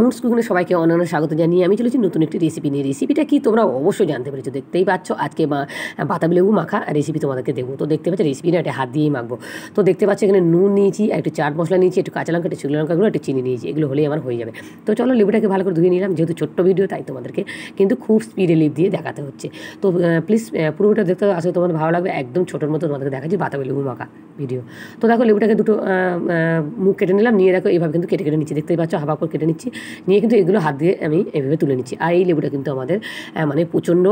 moods স্কুলগুলো সবাইকে অন্যান্য স্বাগত জানিয়ে আমি চলেছি নতুন একটি রেসিপি নিয়ে রেসিপিটা কি তোমরা অবশ্যই জানতে পেরেছো দেখতেই পাচ্ছ আজকে মা বাতাবি লেবু মাখা রেসিপি তোমাদেরকে দেবো তো দেখতে পাচ্ছ না একটা হাত দিয়েই মাখবো তো দেখতে পাচ্ছ এখানে নুন নিয়েছি একটু চাট মশলা নিয়েছি একটু কাঁচা লঙ্কা একটু শুকনো লঙ্কাগুলো একটু চিনি নিয়েছি এগুলো হলেই আমার হয়ে যাবে তো চলো লেবুটাকে ভালো করে ধুয়ে নিলাম যেহেতু ছোট্ট ভিডিও তাই তোমাদেরকে কিন্তু খুব স্পিডে লিপ দিয়ে দেখাতে হচ্ছে তো প্লিজ পুরোটা দেখতে আসলে তোমাদের ভালো লাগবে একদম ছোটোর মতো তোমাদেরকে দেখাচ্ছি বাতাবি লেবু মাখা ভিডিও তো দেখো লেবুটাকে দুটো মুখ কেটে নিলাম নিয়ে দেখো এভাবে কিন্তু কেটে কেটে নিচ্ছি দেখতেই পাচ্ছ হাবা করে কেটে নিচ্ছি নিয়ে কিন্তু এগুলো হাত দিয়ে আমি এভাবে তুলে নিচ্ছি আর এই লেবুটা কিন্তু আমাদের মানে প্রচণ্ড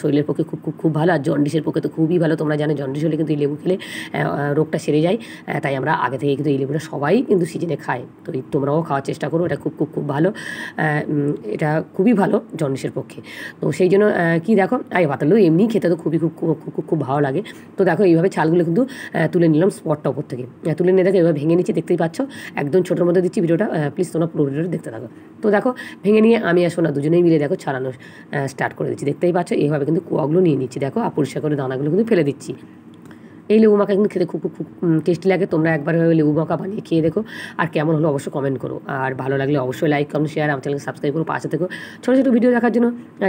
শরীরের পক্ষে খুব খুব খুব ভালো আর জন্ডিসের পক্ষে তো খুবই ভালো তোমরা জানো জন্ডিস হলে কিন্তু এই লেবু খেলে রোগটা সেরে যায় তাই আমরা আগে থেকে কিন্তু এই লেবুটা সবাই কিন্তু সিজনে খায় তো তোমরাও খাওয়ার চেষ্টা করো এটা খুব খুব খুব ভালো এটা খুবই ভালো জন্ডিসের পক্ষে তো সেই জন্য কি দেখো আগে পাতালো এমনি খেতে তো খুবই খুব খুব খুব খুব ভালো লাগে তো দেখো এইভাবে ছালগুলো কিন্তু তুলে নিলাম স্পটটা ওপর থেকে তুলে নিয়ে দেখো এবার ভেঙে নিচ্ছি দেখতেই পাচ্ছ একদম ছোটোর মধ্যে দিচ্ছি ভিডিওটা প্লিজ তোমরা পুরো ভিডিওটা দেখতে থাকো টাকা তো দেখো ভেঙে নিয়ে আমি আর সোনা দুজনেই মিলে দেখো ছাড়ানো স্টার্ট করে দিচ্ছি দেখতেই পাচ্ছ এইভাবে কিন্তু কুয়াগুলো নিয়ে নিচ্ছি দেখো আর পরিষ্কার করে দানাগুলো কিন্তু ফেলে দিচ্ছি এই লেবু মাখা কিন্তু খেতে খুব খুব টেস্টি লাগে তোমরা একবার লেবু মাখা বানিয়ে খেয়ে দেখো আর কেমন হলো অবশ্যই কমেন্ট করো আর ভালো লাগলে অবশ্যই লাইক কমেন্ট শেয়ার আমার চ্যানেলকে সাবস্ক্রাইব করো পাশে থেকো ছোটো ছোটো ভিডিও দেখার জন্য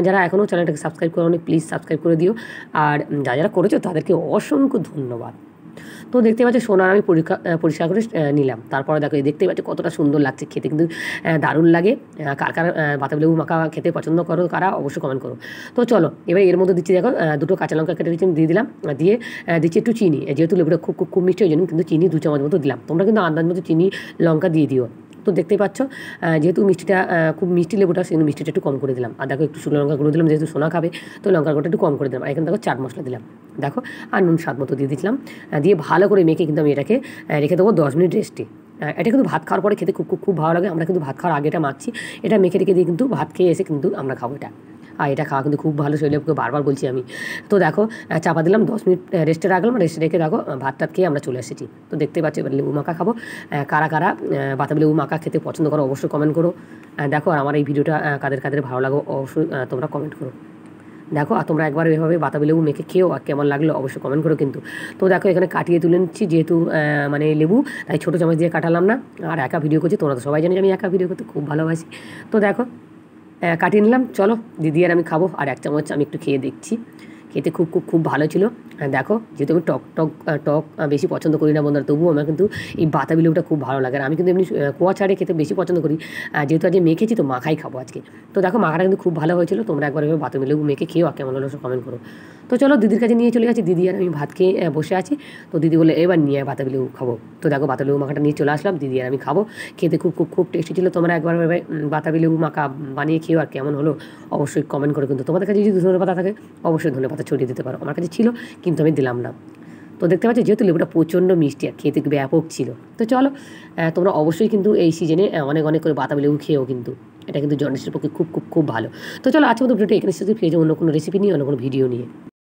যারা এখনও চ্যানেলটাকে সাবস্ক্রাইব করো প্লিজ সাবস্ক্রাইব করে দিও আর যা যারা করেছো তাদেরকে অসংখ্য ধন্যবাদ তো দেখতে পাচ্ছি সোনার আমি পরীক্ষা পরিষ্কার করে নিলাম তারপরে দেখো দেখতে পাচ্ছি কতটা সুন্দর লাগছে খেতে কিন্তু দারুণ লাগে কার কার বাতাবি লেবু মাখা খেতে পছন্দ করো কারা অবশ্যই কমেন্ট করো তো চলো এবার এর মধ্যে দিচ্ছি দেখো দুটো কাঁচা লঙ্কা কেটে দিচ্ছি দিয়ে দিলাম দিয়ে দিচ্ছি একটু চিনি যেহেতু লেবুটা খুব খুব মিষ্টি ওই জন্য কিন্তু চিনি দু চামচ মতো দিলাম তোমরা কিন্তু আন্দাজ মতো চিনি লঙ্কা দিয়ে দিও তো দেখতেই পাচ্ছ যেহেতু মিষ্টিটা খুব মিষ্টি লেবুটা সেই মিষ্টিটা একটু কম করে দিলাম আর দেখো একটু শুকনো লঙ্কা গুঁড়ো দিলাম যেহেতু সোনা খাবে তো লঙ্কা গুঁড়োটা একটু কম করে দিলাম আর এখানে দেখো চাট মশলা দিলাম দেখো আর নুন স্বাদ মতো দিয়ে দিলাম দিয়ে ভালো করে মেখে কিন্তু আমি এটাকে রেখে দেবো দশ মিনিট রেস্টে এটা কিন্তু ভাত খাওয়ার পরে খেতে খুব খুব খুব ভালো লাগে আমরা কিন্তু ভাত খাওয়ার আগে এটা মাখছি এটা মেখে রেখে দিয়ে কিন্তু ভাত খেয়ে এসে কিন্তু আমরা খাবো এটা আর এটা খাওয়া কিন্তু খুব ভালো শৈলবকে বারবার বলছি আমি তো দেখো চাপা দিলাম দশ মিনিট রেস্টে রাখলাম রেস্টে রেখে দেখো ভাত টাত খেয়ে আমরা চলে এসেছি তো দেখতে পাচ্ছি এবার লেবু মাখা খাবো কারা কারা বাতাবি লেবু মাখা খেতে পছন্দ করো অবশ্যই কমেন্ট করো দেখো আর আমার এই ভিডিওটা কাদের কাদের ভালো লাগো অবশ্যই তোমরা কমেন্ট করো দেখো আর তোমরা একবার এভাবে বাতাবি লেবু মেখে খেয়েও আর কেমন লাগলো অবশ্যই কমেন্ট করো কিন্তু তো দেখো এখানে কাটিয়ে তুলে নিচ্ছি যেহেতু মানে লেবু তাই ছোটো চামচ দিয়ে কাটালাম না আর একা ভিডিও করছি তোমরা তো সবাই জানি আমি একা ভিডিও করতে খুব ভালোবাসি তো দেখো কাটিয়ে নিলাম চলো দিদি আর আমি খাবো আর এক চামচ আমি একটু খেয়ে দেখছি খেতে খুব খুব খুব ভালো ছিল দেখো যেহেতু আমি টক টক টক বেশি পছন্দ করি না বন্ধুরা তবুও আমার কিন্তু এই বাতাবি লেবুটা খুব ভালো লাগে আর আমি কিন্তু এমনি কুয়া ছাড়ে খেতে বেশি পছন্দ করি যেহেতু আজকে মেখেছি তো মাখাই খাবো আজকে তো দেখো মাখাটা কিন্তু খুব ভালো হয়েছিল তোমরা একবার এভাবে বাতাবি লেবু মেখে খেয়েও কেমন হলো কমেন্ট করো তো চলো দিদির কাছে নিয়ে চলে যাচ্ছি দিদি আর আমি ভাত খেয়ে বসে আছি তো দিদি বলে এবার নিয়ে বাতাবিলেবু খাবো তো দেখো লেবু মাখাটা নিয়ে চলে আসলাম দিদি আর আমি খাবো খেতে খুব খুব খুব টেস্টি ছিল তোমরা একবার বাতাবিলেবু মাখা বানিয়ে খেও আর কেমন হলো অবশ্যই কমেন্ট করে কিন্তু তোমাদের কাছে যদি ধনে পাতা থাকে অবশ্যই ধনে পাতা ছড়িয়ে দিতে পারো আমার কাছে ছিল কিন্তু আমি দিলাম না তো দেখতে পাচ্ছি যেহেতু লেবুটা প্রচণ্ড মিষ্টি আর খেতে ব্যাপক ছিল তো চলো তোমরা অবশ্যই কিন্তু এই সিজনে অনেক অনেক করে বাতাবি লেবু খেয়েও কিন্তু এটা কিন্তু জন্ডিসের পক্ষে খুব খুব খুব ভালো তো চলো আজকে মতো ভিডিওটা এখানে শুধু ফিরে যাবো অন্য কোনো রেসিপি নিয়ে অন্য কোনো ভিডিও নিয়ে